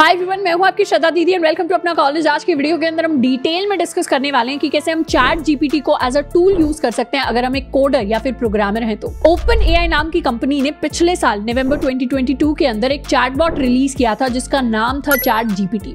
Hi everyone मैं हूं आपकी श्रद्धा दीदी एंड वेलकम टू अपना कॉलेज आज की वीडियो के अंदर हम डिटेल में डिस्कस करने वाले हैं कि कैसे हम चैट जीपीटी को एज अ टूल यूज कर सकते हैं अगर हम एक कोडर या फिर प्रोग्रामर हैं तो ओपन एआई नाम की कंपनी ने पिछले साल नवंबर 2022 के अंदर एक चैट रिलीज किया था जिसका नाम था चैट जीपीटी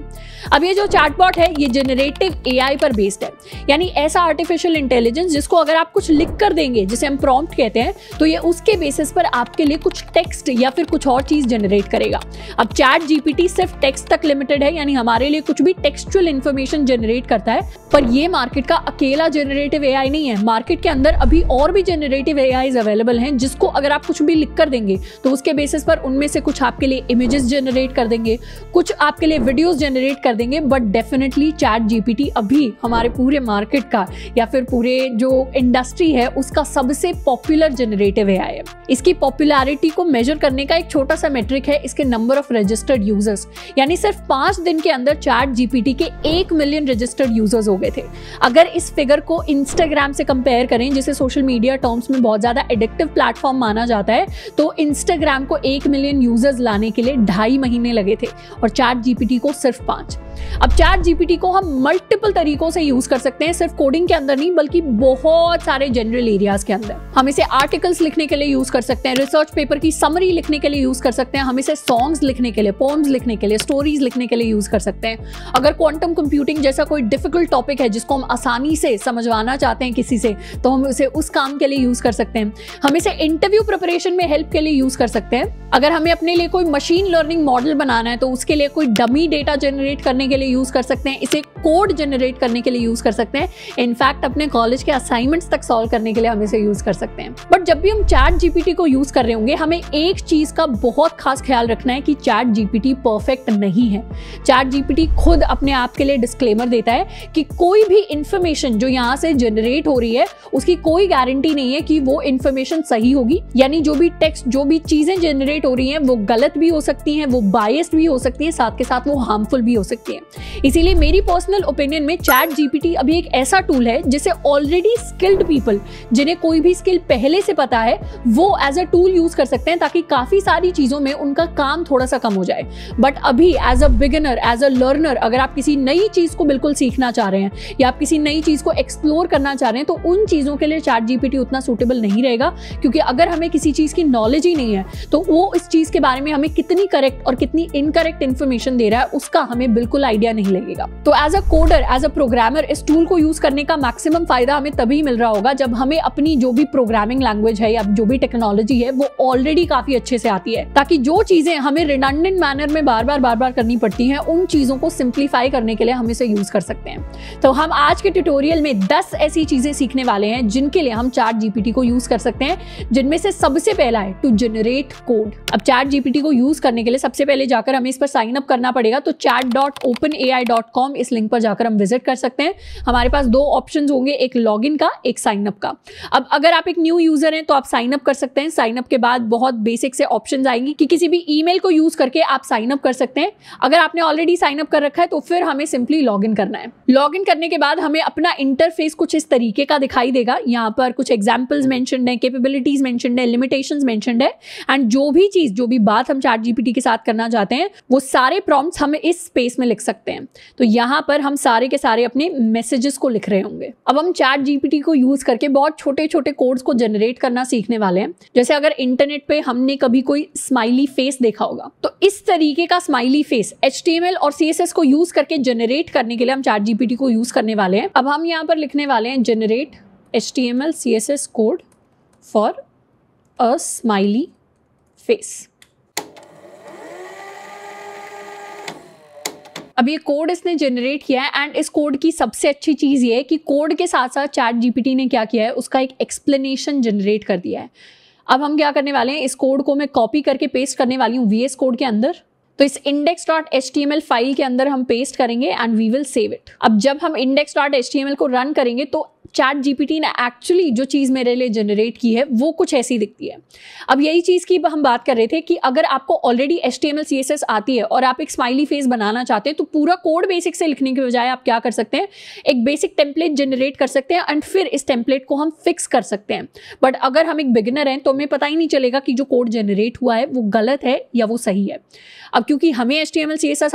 अब ये जो चैट है ये जेनरेटिव ए पर बेस्ड है यानी ऐसा आर्टिफिशियल इंटेलिजेंस जिसको अगर आप कुछ लिख कर देंगे जिसे हम प्रॉम्प्ट कहते हैं तो ये उसके बेसिस पर आपके लिए कुछ टेक्स्ट या फिर कुछ और चीज जनरेट करेगा अब चैट जीपीटी सिर्फ टेक्स्ट टेक्स्ट तक लिमिटेड है यानी हमारे लिए कुछ भी टेक्सचुअल इन्फॉर्मेशन जनरेट करता है पर ये मार्केट का अकेला जनरेटिव ए नहीं है मार्केट के अंदर अभी और भी जनरेटिव ए अवेलेबल हैं जिसको अगर आप कुछ भी लिख कर देंगे तो उसके बेसिस पर उनमें से कुछ आपके लिए इमेजेस जनरेट कर देंगे कुछ आपके लिए वीडियोज जनरेट कर देंगे बट डेफिनेटली चैट जीपीटी अभी हमारे पूरे मार्केट का या फिर पूरे जो इंडस्ट्री है उसका सबसे पॉपुलर जनरेटिव ए है इसकी पॉपुलैरिटी को मेजर करने का एक छोटा सा मेट्रिक है इसके नंबर ऑफ रजिस्टर्ड यूजर्स यानी सिर्फ पांच दिन के अंदर चैट जीपीटी के एक मिलियन रजिस्टर्ड यूजर्स हो गए थे अगर इस फिगर को इंस्टाग्राम से कंपेयर करें जिसे सोशल मीडिया टर्म्स में बहुत ज्यादा एडिक्टिव प्लेटफॉर्म माना जाता है तो इंस्टाग्राम को एक मिलियन यूजर्स लाने के लिए ढाई महीने लगे थे और चैट जीपीटी को सिर्फ पांच अब चैट जीपीटी को हम मल्टीपल तरीकों से यूज कर सकते हैं सिर्फ कोडिंग के अंदर नहीं बल्कि बहुत सारे जनरल एरियाज के अंदर हम इसे आर्टिकल्स लिखने के लिए यूज कर सकते हैं रिसर्च पेपर की समरी लिखने के लिए यूज कर सकते हैं हम इसे सॉन्ग्स लिखने के लिए पोम्स लिखने के लिए स्टोरीज लिखने के लिए यूज कर सकते हैं अगर क्वांटम कंप्यूटिंग जैसा कोई डिफिकल्ट टॉपिक है जिसको हम आसानी से समझवाना चाहते हैं किसी से तो हम उसे उस काम के लिए यूज कर सकते हैं हम इसे इंटरव्यू प्रिपरेशन में हेल्प के लिए यूज कर सकते हैं अगर हमें अपने लिए कोई मशीन लर्निंग मॉडल बनाना है तो उसके लिए कोई डमी डेटा जनरेट करने करने के लिए यूज़ कर सकते हैं इसे कोड जनरेट करने के लिए यूज़ कर सकते हैं इनफैक्ट अपने कॉलेज के असाइनमेंट्स तक सॉल्व करने के लिए हम इसे यूज़ कर सकते हैं बट जब भी हम चैट जीपीटी को यूज़ कर रहे होंगे हमें एक चीज़ का बहुत खास ख्याल रखना है कि चैट जीपीटी परफेक्ट नहीं है चैट जीपीटी खुद अपने आप के लिए डिस्क्लेमर देता है कि कोई भी इंफॉर्मेशन जो यहाँ से जनरेट हो रही है उसकी कोई गारंटी नहीं है कि वो इन्फॉर्मेशन सही होगी यानी जो भी टेक्स्ट जो भी चीज़ें जनरेट हो रही हैं वो गलत भी हो सकती हैं वो बायस्ड भी हो सकती हैं साथ के साथ वो हार्मफुल भी हो सकती है चाहिए इसीलिए मेरी पर्सनल ओपिनियन में चैट जीपीटी अभी एक ऐसा टूल है जिसे ऑलरेडी स्किल्ड पीपल जिन्हें कोई भी स्किल पहले से पता है वो एज अ टूल यूज कर सकते हैं ताकि काफी सारी चीजों में उनका काम थोड़ा सा कम हो जाए बट अभी as a beginner as a learner अगर आप किसी नई चीज को बिल्कुल सीखना चाह रहे हैं या आप किसी नई चीज को एक्सप्लोर करना चाह रहे हैं तो उन चीजों के लिए चैट जीपीटी उतना सुटेबल नहीं रहेगा क्योंकि अगर हमें किसी चीज की नॉलेज ही नहीं है तो वो इस चीज के बारे में हमें कितनी करेक्ट और कितनी इनकरेक्ट इंफॉर्मेशन दे रहा है उसका हमें बिल्कुल आइडिया नहीं लगेगा तो as a coder as a programmer इस टूल को यूज करने का मैक्सिमम फायदा हमें तभी मिल रहा होगा जब हमें अपनी जो भी प्रोग्रामिंग लैंग्वेज है या जो भी टेक्नोलॉजी है वो ऑलरेडी काफी अच्छे से आती है ताकि जो चीजें हमें रिडंडेंट मैनर में बार बार बार बार करनी पड़ती है उन चीजों को सिंप्लीफाई करने के लिए हम इसे यूज कर सकते हैं तो हम आज के ट्यूटोरियल में दस ऐसी चीजें सीखने वाले हैं जिनके लिए हम चार्ट जीपीटी को यूज कर सकते हैं जिनमें से सबसे पहला है टू जनरेट कोड अब चार्ट जीपीटी को यूज करने के लिए सबसे पहले जाकर हमें इस पर साइन अप करना पड़ेगा तो chat dot o open A I dot com इस लिंक पर जाकर हम विजिट कर सकते हैं हमारे पास दो ऑप्शन होंगे एक लॉग इन का एक साइनअप का अब अगर आप एक न्यू यूजर हैं तो आप साइनअप कर सकते हैं साइनअप के बाद बहुत बेसिक से ऑप्शन आएंगे कि किसी भी ईमेल को यूज करके आप साइनअप कर सकते हैं अगर आपने ऑलरेडी साइनअप कर रखा है तो फिर हमें सिंपली लॉग इन करना है लॉग इन करने के बाद हमें अपना इंटरफेस कुछ इस तरीके का दिखाई देगा यहाँ पर कुछ एग्जाम्पल्स मैंशन है केपेबिलिटीज मैंशन है लिमिटेशन मैंशन है एंड जो भी चीज जो भी बात हम चार्ट जीपीटी के साथ करना चाहते हैं वो सारे प्रॉम्प्ट हम इस स्पेस में लिख सकते हैं तो यहाँ पर हम सारे के सारे अपने मैसेजेस को लिख रहे होंगे अब हम चैट जी को यूज करके बहुत छोटे छोटे कोड्स को जनरेट करना सीखने वाले हैं जैसे अगर इंटरनेट पर हमने कभी कोई स्माइली फेस देखा होगा तो इस तरीके का स्माइली फेस एच और सी को यूज करके जनरेट करने के लिए हम चैट जीपीटी को यूज करने वाले हैं अब हम यहाँ पर लिखने वाले हैं generate H T M L C S S code for a smiley face अब ये कोड इसने जनरेट किया है एंड इस कोड की सबसे अच्छी चीज़ ये है कि कोड के साथ साथ चैट जीपीटी ने क्या किया है उसका एक एक्सप्लेनेशन जनरेट कर दिया है अब हम क्या करने वाले हैं इस कोड को मैं कॉपी करके पेस्ट करने वाली हूँ वी कोड के अंदर तो इस index dot H T M L file के अंदर हम पेस्ट करेंगे and we will save it अब जब हम index dot H T M L को रन करेंगे तो चैट जीपीटी ने एक्चुअली जो चीज़ मेरे लिए जनरेट की है वो कुछ ऐसी दिखती है अब यही चीज़ की हम बात कर रहे थे कि अगर आपको ऑलरेडी एस टी आती है और आप एक स्माइली फेस बनाना चाहते हैं तो पूरा कोड बेसिक से लिखने के बजाय आप क्या कर सकते हैं एक बेसिक टेम्पलेट जनरेट कर सकते हैं एंड फिर इस टेम्पलेट को हम फिक्स कर सकते हैं बट अगर हम एक बिगिनर हैं तो हमें पता ही नहीं चलेगा कि जो कोड जनरेट हुआ है वो गलत है या वो सही है अब क्योंकि हमें एस टी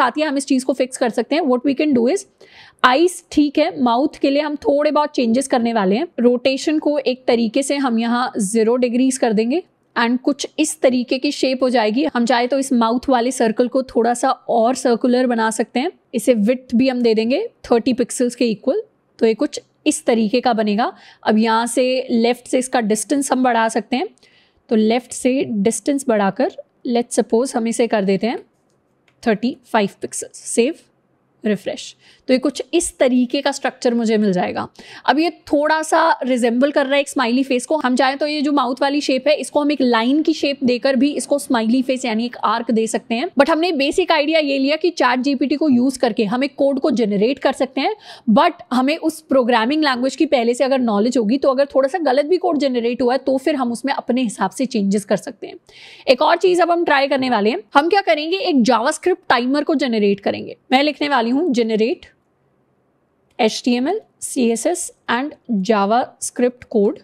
आती है हम इस चीज़ को फिक्स कर सकते हैं what we can do is ice ठीक है माउथ के लिए हम थोड़े बहुत चेंजेस करने वाले हैं रोटेशन को एक तरीके से हम यहाँ ज़ीरो डिग्रीज कर देंगे एंड कुछ इस तरीके की शेप हो जाएगी हम चाहे तो इस माउथ वाले सर्कल को थोड़ा सा और सर्कुलर बना सकते हैं इसे विथ भी हम दे देंगे थर्टी पिक्सल्स के इक्वल तो ये कुछ इस तरीके का बनेगा अब यहाँ से लेफ़्ट से इसका डिस्टेंस हम बढ़ा सकते हैं तो लेफ़्ट से डिस्टेंस बढ़ाकर लेट्स सपोज हम इसे कर देते हैं thirty five pixels save refresh तो ये कुछ इस तरीके का स्ट्रक्चर मुझे मिल जाएगा अब ये थोड़ा सा रिजेंबल कर रहा है एक स्माइली फेस को हम चाहें तो ये जो माउथ वाली शेप है इसको हम एक लाइन की शेप देकर भी इसको स्माइली फेस यानी एक आर्क दे सकते हैं बट हमने बेसिक आइडिया ये लिया कि चैट जीपीटी को यूज करके हम एक कोड को जनरेट कर सकते हैं बट हमें उस प्रोग्रामिंग लैंग्वेज की पहले से अगर नॉलेज होगी तो अगर थोड़ा सा गलत भी कोड जनरेट हुआ है तो फिर हम उसमें अपने हिसाब से चेंजेस कर सकते हैं एक और चीज अब हम ट्राई करने वाले हैं हम क्या करेंगे एक जावा टाइमर को जनरेट करेंगे मैं लिखने वाली रही हूँ generate H T M L C S S and JavaScript code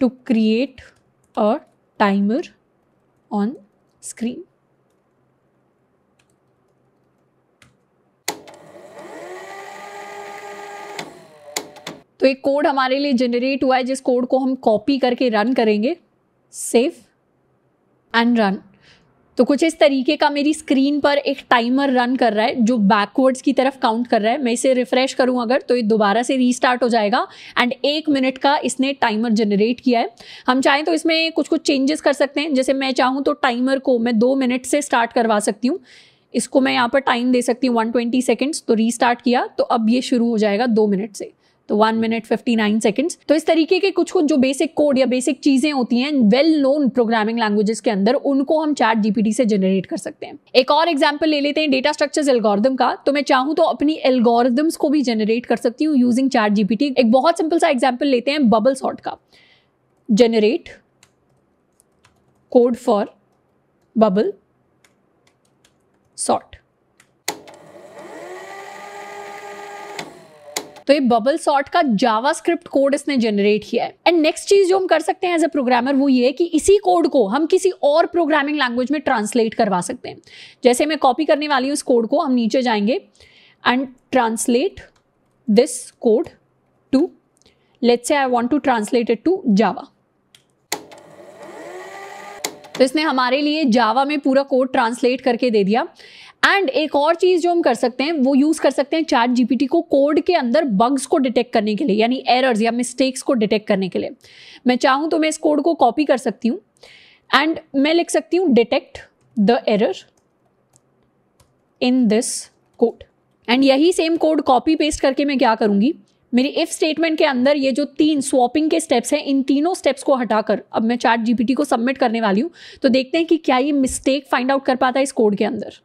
to create a timer on screen तो एक कोड हमारे लिए जनरेट हुआ है जिस कोड को हम कॉपी करके रन करेंगे सेव एंड रन तो कुछ इस तरीके का मेरी स्क्रीन पर एक टाइमर रन कर रहा है जो बैकवर्ड्स की तरफ काउंट कर रहा है मैं इसे रिफ्रेश करूं अगर तो ये दोबारा से रीस्टार्ट हो जाएगा एंड एक मिनट का इसने टाइमर जनरेट किया है हम चाहें तो इसमें कुछ कुछ चेंजेस कर सकते हैं जैसे मैं चाहूँ तो टाइमर को मैं दो मिनट से स्टार्ट करवा सकती हूँ इसको मैं यहाँ पर टाइम दे सकती हूँ वन ट्वेंटी सेकेंड्स तो रीस्टार्ट किया तो अब ये शुरू हो जाएगा दो मिनट से तो one minute fifty nine seconds तो इस तरीके के कुछ कुछ जो बेसिक कोड या बेसिक चीज़ें होती हैं वेल नोन प्रोग्रामिंग लैंग्वेजेस के अंदर उनको हम चैट जीपीटी से जनरेट कर सकते हैं एक और एग्जाम्पल ले लेते हैं डेटा स्ट्रक्चर एल्गोरिदम का तो मैं चाहूँ तो अपनी एल्गोरिदम्स को भी जनरेट कर सकती हूँ यूजिंग चैट जीपीटी एक बहुत सिंपल सा एग्जाम्पल लेते हैं बबल सॉर्ट का generate code for bubble sort तो ये बबल सॉर्ट का जावा स्क्रिप्ट कोड इसने जनरेट किया है एंड नेक्स्ट चीज जो हम कर सकते हैं एज ए प्रोग्रामर वो ये कि इसी कोड को हम किसी और प्रोग्रामिंग लैंग्वेज में ट्रांसलेट करवा सकते हैं जैसे मैं कॉपी करने वाली हूँ इस कोड को हम नीचे जाएंगे and translate this code to let's say I want to translate it to Java तो इसने हमारे लिए जावा में पूरा कोड ट्रांसलेट करके दे दिया एंड एक और चीज़ जो हम कर सकते हैं वो यूज़ कर सकते हैं चैट जी को कोड के अंदर बग्स को डिटेक्ट करने के लिए यानी एरर्स या मिस्टेक्स को डिटेक्ट करने के लिए मैं चाहूँ तो मैं इस कोड को कॉपी कर सकती हूँ एंड मैं लिख सकती हूँ detect the error in this code and यही सेम कोड कॉपी पेस्ट करके मैं क्या करूँगी मेरी इफ स्टेटमेंट के अंदर ये जो तीन स्वॉपिंग के स्टेप्स हैं इन तीनों स्टेप्स को हटाकर अब मैं चैट जीपीटी को सबमिट करने वाली हूँ तो देखते हैं कि क्या ये मिस्टेक फाइंड आउट कर पाता है इस कोड के अंदर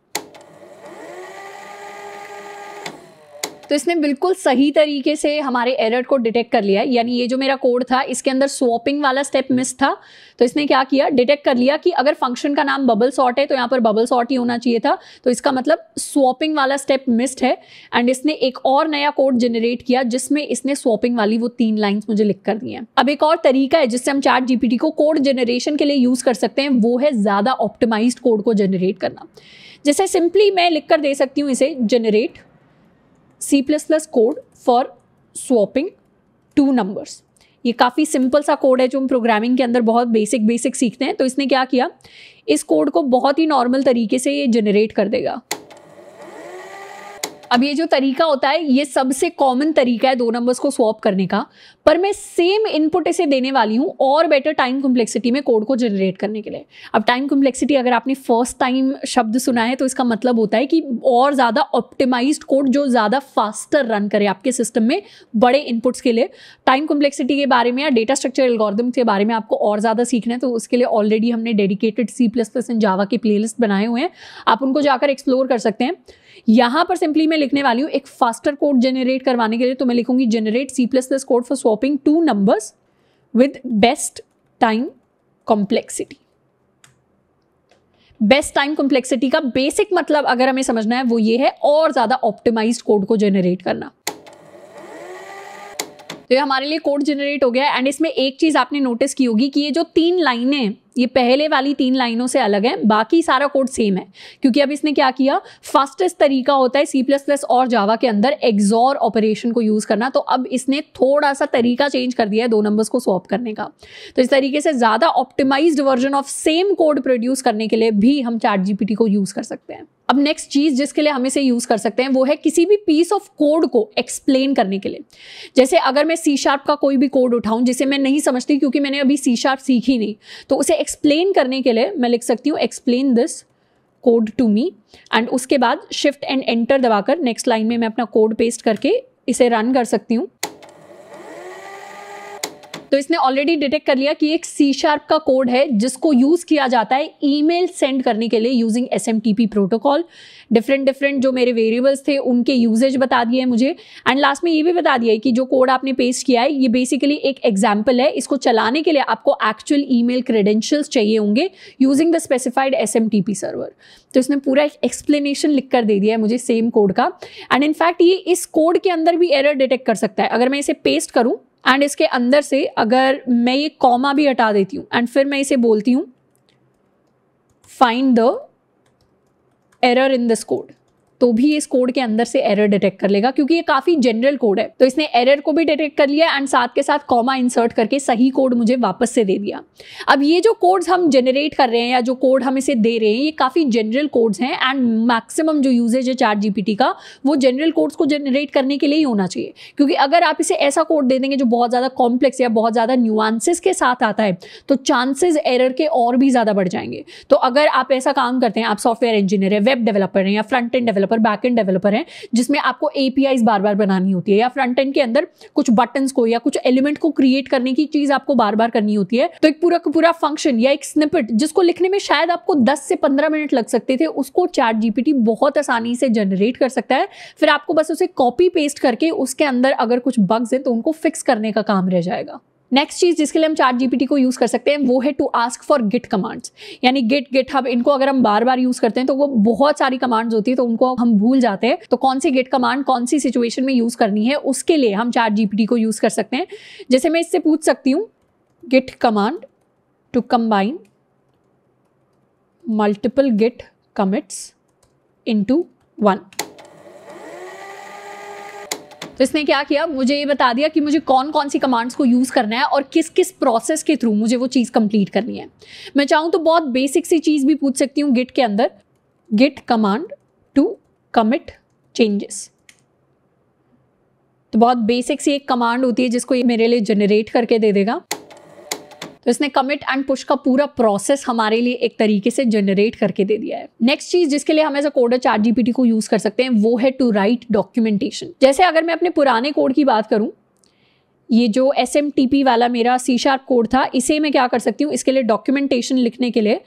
तो इसने बिल्कुल सही तरीके से हमारे एरर को डिटेक्ट कर लिया यानी ये जो मेरा कोड था इसके अंदर स्वॉपिंग वाला स्टेप मिस था तो इसने क्या किया डिटेक्ट कर लिया कि अगर फंक्शन का नाम बबल सॉर्ट है तो यहाँ पर बबल सॉर्ट ही होना चाहिए था तो इसका मतलब स्वॉपिंग वाला स्टेप मिस्ड है एंड इसने एक और नया कोड जनरेट किया जिसमें इसने स्वॉपिंग वाली वो तीन लाइन्स मुझे लिख कर दी हैं अब एक और तरीका है जिससे हम चैट जीपीटी को कोड जनरेशन के लिए यूज़ कर सकते हैं वो है ज़्यादा ऑप्टिमाइज कोड को जनरेट करना जैसे सिंपली मैं लिख कर दे सकती हूँ इसे generate C plus plus code for swapping two numbers ये काफ़ी सिंपल सा कोड है जो हम प्रोग्रामिंग के अंदर बहुत बेसिक बेसिक सीखते हैं तो इसने क्या किया इस कोड को बहुत ही नॉर्मल तरीके से ये जनरेट कर देगा अब ये जो तरीका होता है ये सबसे कॉमन तरीका है दो नंबर्स को स्वॉप करने का पर मैं सेम इनपुट इसे देने वाली हूँ और बेटर टाइम कॉम्प्लेक्सिटी में कोड को जनरेट करने के लिए अब टाइम कॉम्प्लेक्सिटी अगर आपने फर्स्ट टाइम शब्द सुना है तो इसका मतलब होता है कि और ज़्यादा ऑप्टिमाइज कोड जो ज़्यादा फास्टर रन करे आपके सिस्टम में बड़े इनपुट्स के लिए टाइम कॉम्प्लेक्सिटी के बारे में या डेटा स्ट्रक्चर एल्गोरिदम के बारे में आपको और ज़्यादा सीखना है तो उसके लिए ऑलरेडी हमने dedicated C plus plus and Java के लिस्ट बनाए हुए हैं आप उनको जाकर एक्सप्लोर कर सकते हैं यहाँ पर सिंपली मैं लिखने वाली हूँ एक फास्टर कोड जनरेट करवाने के लिए तो मैं लिखूंगी generate C plus plus code for swapping two numbers with best time complexity best time complexity का बेसिक मतलब अगर हमें समझना है वो ये है और ज़्यादा ऑप्टिमाइज कोड को जनरेट करना तो ये हमारे लिए कोड जनरेट हो गया एंड इसमें एक चीज़ आपने नोटिस की होगी कि ये जो तीन लाइनें ये पहले वाली तीन लाइनों से अलग है बाकी सारा कोड सेम है क्योंकि अब इसने क्या किया फास्टेस्ट तरीका होता है सी प्लस प्लस और जावा के अंदर एग्जॉर ऑपरेशन को यूज़ करना तो अब इसने थोड़ा सा तरीका चेंज कर दिया है दो नंबर्स को स्वॉप करने का तो इस तरीके से ज़्यादा optimised version of same code produce करने के लिए भी हम चार्ट जीपीटी को यूज़ कर सकते हैं अब नेक्स्ट चीज जिसके लिए हम इसे यूज कर सकते हैं वो है किसी भी पीस ऑफ कोड को एक्सप्लेन करने के लिए जैसे अगर मैं सी शार्प का कोई भी कोड उठाऊं जिसे मैं नहीं समझती क्योंकि मैंने अभी सी शार्प सीखी नहीं तो उसे एक्सप्लेन करने के लिए मैं लिख सकती हूँ explain this code to me and उसके बाद शिफ्ट एंड एंटर दबाकर नेक्स्ट लाइन में मैं अपना कोड पेस्ट करके इसे रन कर सकती हूँ तो इसने ऑलरेडी डिटेक्ट कर लिया कि एक सी शार्प का कोड है जिसको यूज किया जाता है ईमेल सेंड करने के लिए using S protocol different different जो मेरे वेरिएबल्स थे उनके यूजेज बता दिए हैं मुझे एंड लास्ट में ये भी बता दिया है कि जो कोड आपने पेस्ट किया है ये बेसिकली एक एग्जाम्पल है इसको चलाने के लिए आपको एक्चुअल मेल क्रेडेंशियल्स चाहिए होंगे using the specified S server तो इसने पूरा एक एक्सप्लेनेशन लिख कर दे दिया है मुझे सेम कोड का एंड इनफैक्ट ये इस कोड के अंदर भी एरर डिटेक्ट कर सकता है अगर मैं इसे पेस्ट करूँ एंड इसके अंदर से अगर मैं ये कॉमा भी हटा देती हूँ एंड फिर मैं इसे बोलती हूँ find the error in this code तो भी इस कोड के अंदर से एरर डिटेक्ट कर लेगा क्योंकि ये काफी जनरल कोड है तो इसने एरर को भी डिटेक्ट कर लिया एंड साथ के साथ कॉमा इंसर्ट करके सही कोड मुझे वापस से दे दिया अब ये जो कोड्स हम जनरेट कर रहे हैं या जो कोड हम इसे दे रहे हैं ये काफी जनरल कोड्स हैं एंड मैक्सिमम जो यूजेज है चार जीपीटी का वो जनरल कोड्स को जनरेट करने के लिए ही होना चाहिए क्योंकि अगर आप इसे ऐसा कोड दे देंगे जो बहुत ज्यादा कॉम्प्लेक्स या बहुत ज्यादा न्यूआंसेस के साथ आता है तो चांसेस एरर के और भी ज्यादा बढ़ जाएंगे तो अगर आप ऐसा काम करते हैं आप सॉफ्टवेयर इंजीनियर है वेब डेवलपर हैं या front end developer developer back end developer हैं जिसमें आपको ए बार बार बनानी होती है या फ्रंट एंड के अंदर कुछ बटन को या कुछ एलिमेंट को क्रिएट करने की चीज आपको बार बार करनी होती है तो एक पूरा का पूरा फंक्शन या एक स्निपिट जिसको लिखने में शायद आपको दस से पंद्रह मिनट लग सकते थे उसको चैट जीपीटी बहुत आसानी से जनरेट कर सकता है फिर आपको बस उसे कॉपी पेस्ट करके उसके अंदर अगर कुछ बग्स हैं तो उनको फिक्स करने का काम रह जाएगा नेक्स्ट चीज जिसके लिए हम चार्ट जीपीटी को यूज कर सकते हैं वो है to ask for git commands यानी गिट गिट हब इनको अगर हम बार बार यूज करते हैं तो वो बहुत सारी कमांड्स होती है तो उनको हम भूल जाते हैं तो कौन सी गिट कमांड कौन सी सिचुएशन में यूज करनी है उसके लिए हम चार्ट जीपीटी को यूज कर सकते हैं जैसे मैं इससे पूछ सकती हूँ git command to combine multiple git commits into one तो इसने क्या किया मुझे ये बता दिया कि मुझे कौन कौन सी कमांड्स को यूज़ करना है और किस किस प्रोसेस के थ्रू मुझे वो चीज़ कंप्लीट करनी है मैं चाहूँ तो बहुत बेसिक सी चीज़ भी पूछ सकती हूँ गिट के अंदर git command to commit changes तो बहुत बेसिक सी एक कमांड होती है जिसको ये मेरे लिए जनरेट करके दे देगा तो इसने कमिट एंड पुश का पूरा प्रोसेस हमारे लिए एक तरीके से जनरेट करके दे दिया है नेक्स्ट चीज जिसके लिए हम as a coder chat GPT को यूज कर सकते हैं वो है टू राइट डॉक्यूमेंटेशन जैसे अगर मैं अपने पुराने कोड की बात करूँ ये जो एस एम टी पी वाला मेरा सी शार्प कोड था इसे मैं क्या कर सकती हूँ इसके लिए डॉक्यूमेंटेशन लिखने के लिए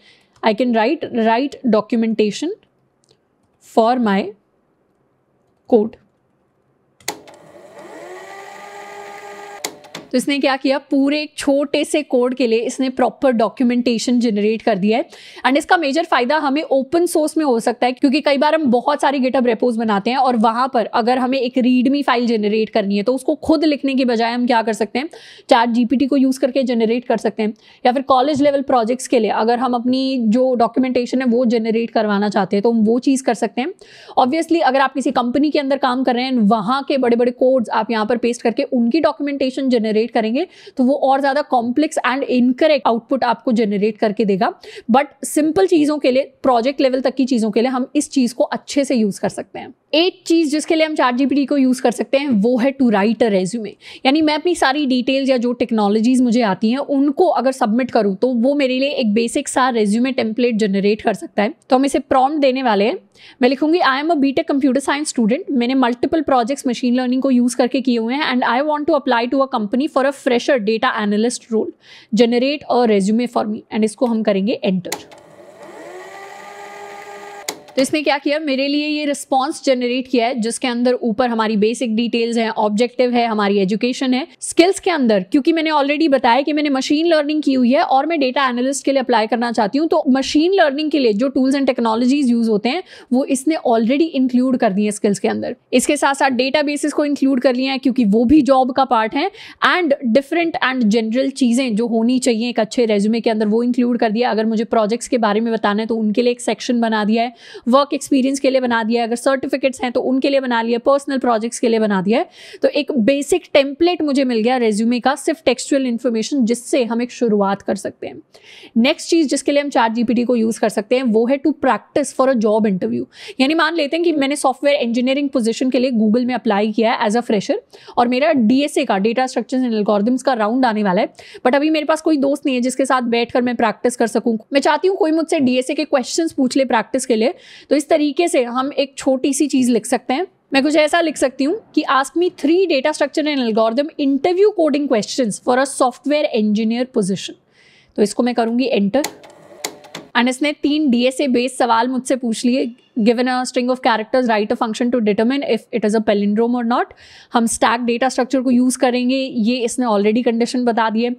I can write write documentation for my code तो इसने क्या किया पूरे एक छोटे से कोड के लिए इसने प्रॉपर डॉक्यूमेंटेशन जनरेट कर दिया है एंड इसका मेजर फायदा हमें ओपन सोर्स में हो सकता है क्योंकि कई बार हम बहुत सारी गिटअप रेपोज बनाते हैं और वहां पर अगर हमें एक रीडमी फाइल जनरेट करनी है तो उसको खुद लिखने के बजाय हम क्या कर सकते हैं चार जीपीटी को यूज करके जनरेट कर सकते हैं या फिर कॉलेज लेवल प्रोजेक्ट्स के लिए अगर हम अपनी जो डॉक्यूमेंटेशन है वो जनरेट करवाना चाहते हैं तो हम वो चीज़ कर सकते हैं ऑब्वियसली अगर आप किसी कंपनी के अंदर काम कर रहे हैं वहाँ के बड़े बड़े कोड्स आप यहाँ पर पेस्ट करके उनकी डॉक्यूमेंटेशन जनरेट जनरेट करेंगे तो वो और ज़्यादा कॉम्प्लेक्स एंड इनकरेक्ट आउटपुट आपको जनरेट करके देगा बट सिंपल चीज़ों के लिए प्रोजेक्ट लेवल तक की चीज़ों के लिए हम इस चीज़ को अच्छे से यूज़ कर सकते हैं एक चीज़ जिसके लिए हम चार जी को यूज़ कर सकते हैं वो है टू राइट अ रेज्यूमे यानी मैं अपनी सारी डिटेल्स या जो टेक्नोलॉजीज़ मुझे आती हैं उनको अगर सबमिट करूँ तो वो मेरे लिए एक बेसिक सा रेज्यूमे टेम्पलेट जनरेट कर सकता है तो हम इसे प्रॉम्प्ट देने वाले हैं मैं लिखूंगी I am a B tech computer science student मैंने मल्टीपल प्रोजेक्ट्स मशीन लर्निंग को यूज़ करके किए हुए हैं and I want to apply to a company for a fresher data analyst role generate a resume for me एंड इसको हम करेंगे एंटर तो इसने क्या किया मेरे लिए ये रिस्पॉन्स जनरेट किया है जिसके अंदर ऊपर हमारी बेसिक डिटेल्स हैं ऑब्जेक्टिव है हमारी एजुकेशन है स्किल्स के अंदर क्योंकि मैंने ऑलरेडी बताया कि मैंने मशीन लर्निंग की हुई है और मैं डेटा एनालिस्ट के लिए अप्लाई करना चाहती हूँ तो मशीन लर्निंग के लिए जो टूल्स एंड टेक्नोलॉजीज यूज होते हैं वो इसने ऑलरेडी इंक्लूड कर दिए स्किल्स के अंदर इसके साथ साथ डेटा को इंक्लूड कर लिया है क्योंकि वो भी जॉब का पार्ट है एंड डिफरेंट एंड जनरल चीज़ें जो होनी चाहिए एक अच्छे रेज्यूमे के अंदर वो इंक्लूड कर दिया अगर मुझे प्रोजेक्ट्स के बारे में बताना है तो उनके लिए एक सेक्शन बना दिया है वर्क एक्सपीरियंस के लिए बना दिया है अगर सर्टिफिकेट्स हैं तो उनके लिए बना लिया पर्सनल प्रोजेक्ट्स के लिए बना दिया है तो एक बेसिक टेम्पलेट मुझे मिल गया रेज्यूमे का सिर्फ टेक्सचुअल इन्फॉर्मेशन जिससे हम एक शुरुआत कर सकते हैं नेक्स्ट चीज़ जिसके लिए हम चार जी को यूज़ कर सकते हैं वो है to practise for a job interview यानी मान लेते हैं कि मैंने सॉफ्टवेयर इंजीनियरिंग पोजिशन के लिए गूगल में अप्लाई किया है एज अ फ्रेशर और मेरा डीएसए का डेटा स्ट्रक्चर एंड एल्गोरिदम्स का राउंड आने वाला है बट अभी मेरे पास कोई दोस्त नहीं है जिसके साथ बैठकर मैं प्रैक्टिस कर सकूं मैं चाहती हूँ कोई मुझसे डीएसए के क्वेश्चन पूछ ले प्रैक्टिस के लिए तो इस तरीके से हम एक छोटी सी चीज़ लिख सकते हैं मैं कुछ ऐसा लिख सकती हूँ कि ask me three data structure and algorithm interview coding questions for a software engineer position तो इसको मैं करूँगी एंटर एंड इसने तीन डीएसए बेस्ड सवाल मुझसे पूछ लिए given a string of characters write a function to determine if it is a palindrome or not हम stack data structure को use करेंगे ये इसने already condition बता दी है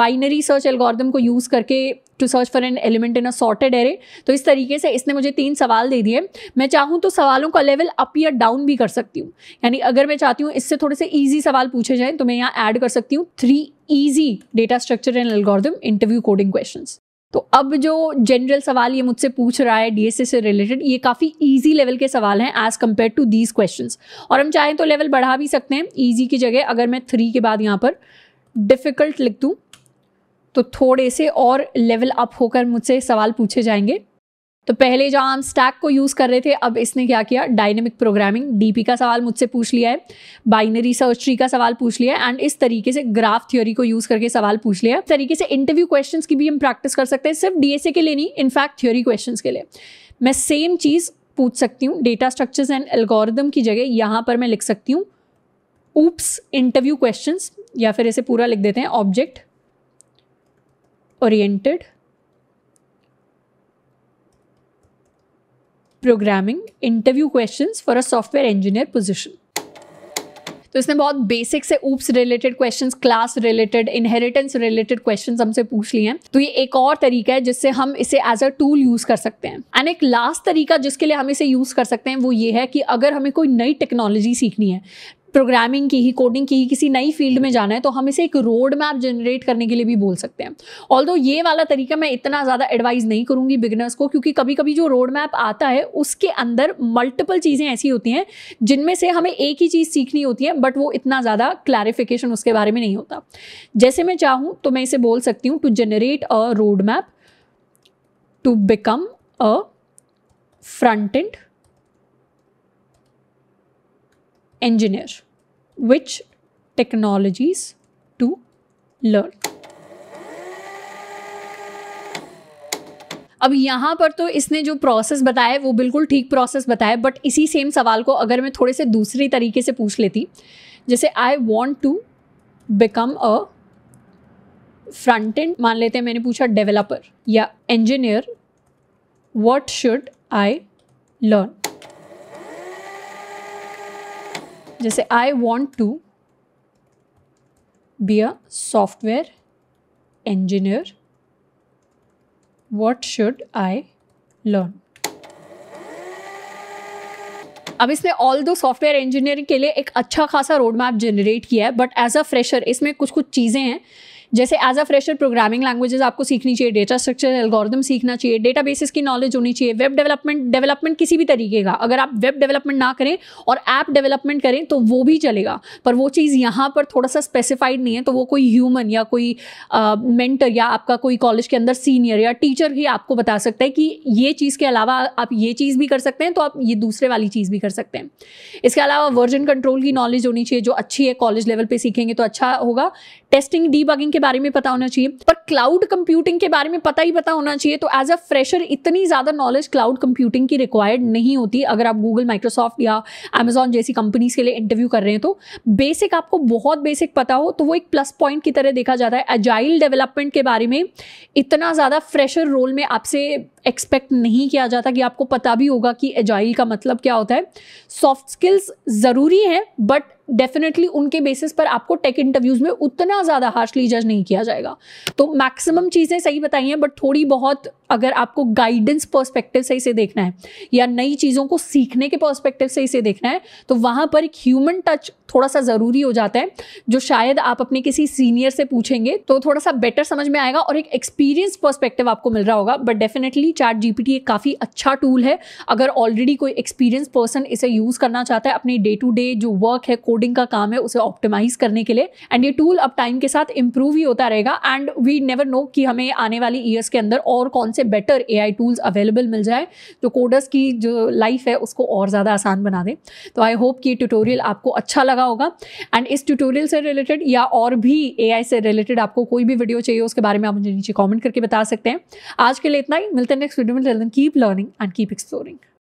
binary search algorithm को use करके to search for an element in a sorted array तो इस तरीके से इसने मुझे तीन सवाल दे दिए मैं चाहूँ तो सवालों का लेवल अप या डाउन भी कर सकती हूँ यानी अगर मैं चाहती हूँ इससे थोड़े से ईजी सवाल पूछे जाएँ तो मैं यहाँ ऐड कर सकती हूँ three easy data structure and algorithm interview coding question तो अब जो जनरल सवाल ये मुझसे पूछ रहा है डीएसए से रिलेटेड ये काफ़ी इजी लेवल के सवाल हैं as compare to these question और हम चाहें तो लेवल बढ़ा भी सकते हैं ईजी की जगह अगर मैं थ्री के बाद यहाँ पर डिफ़िकल्ट लिख दूँ तो थोड़े से और लेवल अप होकर मुझसे सवाल पूछे जाएंगे तो पहले जहां हम स्टैक को यूज़ कर रहे थे अब इसने क्या किया डायनेमिक प्रोग्रामिंग डीपी का सवाल मुझसे पूछ लिया है बाइनरी सर्च ट्री का सवाल पूछ लिया है एंड इस तरीके से ग्राफ थ्योरी को यूज़ करके सवाल पूछ लिया है तरीके से इंटरव्यू क्वेश्चंस की भी हम प्रैक्टिस कर सकते हैं सिर्फ डीएसए के लिए नहीं इनफैक्ट थ्योरी क्वेश्चन के लिए मैं सेम चीज़ पूछ सकती हूँ डेटा स्ट्रक्चर्स एंड एल्गोरिदम की जगह यहाँ पर मैं लिख सकती हूँ ऊप्स इंटरव्यू क्वेश्चन या फिर इसे पूरा लिख देते हैं object oriented programming interview questions for a software engineer position तो इसने बहुत बेसिक से OOPs related questions class related inheritance related questions हमसे पूछ लिए हैं तो ये एक और तरीका है जिससे हम इसे एज अ टूल यूज कर सकते हैं एंड एक लास्ट तरीका जिसके लिए हम इसे यूज कर सकते हैं वो ये है कि अगर हमें कोई नई टेक्नोलॉजी सीखनी है प्रोग्रामिंग की ही कोडिंग की ही किसी नई फील्ड में जाना है तो हम इसे एक रोड मैप जनरेट करने के लिए भी बोल सकते हैं ऑल ये वाला तरीका मैं इतना ज़्यादा एडवाइस नहीं करूँगी बिगनर्स को क्योंकि कभी कभी जो रोड मैप आता है उसके अंदर मल्टीपल चीज़ें ऐसी होती हैं जिनमें से हमें एक ही चीज़ सीखनी होती है बट वो इतना ज़्यादा क्लैरिफिकेशन उसके बारे में नहीं होता जैसे मैं चाहूँ तो मैं इसे बोल सकती हूँ to generate a road map to become a front end engineer? Which technologies to learn? अब यहाँ पर तो इसने जो प्रोसेस बताया वो बिल्कुल ठीक प्रोसेस बताया बट इसी सेम सवाल को अगर मैं थोड़े से दूसरे तरीके से पूछ लेती जैसे I want to become a front end मान लेते हैं मैंने पूछा डेवलपर या engineer what should I learn जैसे I want to be a software engineer what should I learn अब इसने ऑल दो सॉफ्टवेयर इंजीनियरिंग के लिए एक अच्छा खासा रोड मैप जनरेट किया है बट एज अ फ्रेशर इसमें कुछ कुछ चीज़ें हैं जैसे as a fresher programming languages आपको सीखनी चाहिए डेटा स्ट्रक्चर एल्गोरिदम सीखना चाहिए डेटा बेसिस की नॉलेज होनी चाहिए वेब डेवलपमेंट डेवलपमेंट किसी भी तरीके का अगर आप वेब डेवलपमेंट ना करें और ऐप डेवलपमेंट करें तो वो भी चलेगा पर वो चीज़ यहाँ पर थोड़ा सा स्पेसिफाइड नहीं है तो वो कोई ह्यूमन या कोई मेंटर uh, या आपका कोई कॉलेज के अंदर सीनियर या टीचर ही आपको बता सकता है कि ये चीज़ के अलावा आप ये चीज़ भी कर सकते हैं तो आप ये दूसरे वाली चीज़ भी कर सकते हैं इसके अलावा वर्जन कंट्रोल की नॉलेज होनी चाहिए जो अच्छी है कॉलेज लेवल पर सीखेंगे तो अच्छा होगा टेस्टिंग डी के बारे में पता होना चाहिए पर क्लाउड कंप्यूटिंग के बारे में पता ही पता होना चाहिए तो एज अ फ्रेशर इतनी ज़्यादा नॉलेज क्लाउड कंप्यूटिंग की रिक्वायर्ड नहीं होती अगर आप गूगल माइक्रोसॉफ्ट या अमेजॉन जैसी कंपनीज के लिए इंटरव्यू कर रहे हैं तो बेसिक आपको बहुत बेसिक पता हो तो वो एक प्लस पॉइंट की तरह देखा जाता है एजाइल डेवलपमेंट के बारे में इतना ज़्यादा फ्रेशर रोल में आपसे एक्सपेक्ट नहीं किया जाता कि आपको पता भी होगा कि एजाइल का मतलब क्या होता है सॉफ्ट स्किल्स ज़रूरी हैं बट डेफिनेटली उनके बेसिस पर आपको टेक इंटरव्यूज़ में उतना ज़्यादा हार्शली जज नहीं किया जाएगा तो मैक्सिमम चीज़ें सही बताई हैं बट थोड़ी बहुत अगर आपको गाइडेंस पर्सपेक्टिव से इसे देखना है या नई चीज़ों को सीखने के पर्सपेक्टिव से इसे देखना है तो वहाँ पर एक ह्यूमन टच थोड़ा सा ज़रूरी हो जाता है जो शायद आप अपने किसी सीनियर से पूछेंगे तो थोड़ा सा बेटर समझ में आएगा और एक एक्सपीरियंस पर्सपेक्टिव आपको मिल रहा होगा बट डेफिनेटली चार्ट जीपीटी एक काफ़ी अच्छा टूल है अगर ऑलरेडी कोई एक्सपीरियंस पर्सन इसे यूज़ करना चाहता है अपनी डे टू डे जो वर्क है कोडिंग का काम है उसे ऑप्टिमाइज करने के लिए एंड ये टूल अब टाइम के साथ इंप्रूव ही होता रहेगा एंड वी नेवर नो कि हमें आने वाली ईयर्स के अंदर और कौन से से better A I tools available मिल जाए जो कोडर्स की जो लाइफ है उसको और ज़्यादा आसान बना दें तो आई होप कि ट्यूटोरियल आपको अच्छा लगा होगा एंड इस ट्यूटोरियल से रिलेटेड या और भी ए आई से रिलेटेड आपको कोई भी वीडियो चाहिए उसके बारे में आप मुझे नीचे कॉमेंट करके बता सकते हैं आज के लिए इतना ही मिलते हैं नेक्स्ट वीडियो में keep learning and keep exploring